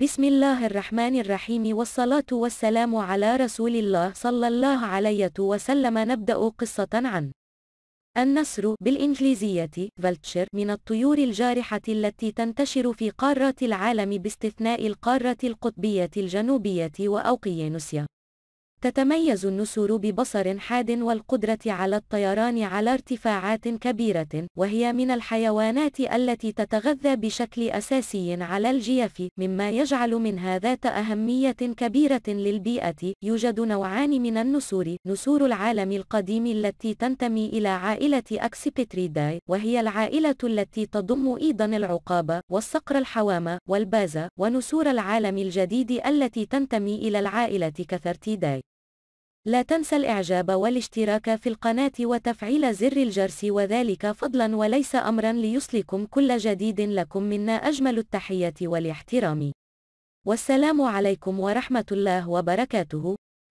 بسم الله الرحمن الرحيم والصلاة والسلام على رسول الله صلى الله عليه وسلم نبدأ قصة عن النسر بالإنجليزية فلتشر من الطيور الجارحة التي تنتشر في قارات العالم باستثناء القارة القطبية الجنوبية وأوقيانوسيا تتميز النسور ببصر حاد والقدرة على الطيران على ارتفاعات كبيرة، وهي من الحيوانات التي تتغذى بشكل أساسي على الجيف، مما يجعل منها ذات أهمية كبيرة للبيئة. يوجد نوعان من النسور، نسور العالم القديم التي تنتمي إلى عائلة أكسيبتريداي وهي العائلة التي تضم أيضا العقاب، والصقر الحوامة، والبازة، ونسور العالم الجديد التي تنتمي إلى العائلة كثرتيداي. لا تنسى الإعجاب والاشتراك في القناة وتفعيل زر الجرس وذلك فضلا وليس أمرا ليصلكم كل جديد لكم منا أجمل التحية والاحترام والسلام عليكم ورحمة الله وبركاته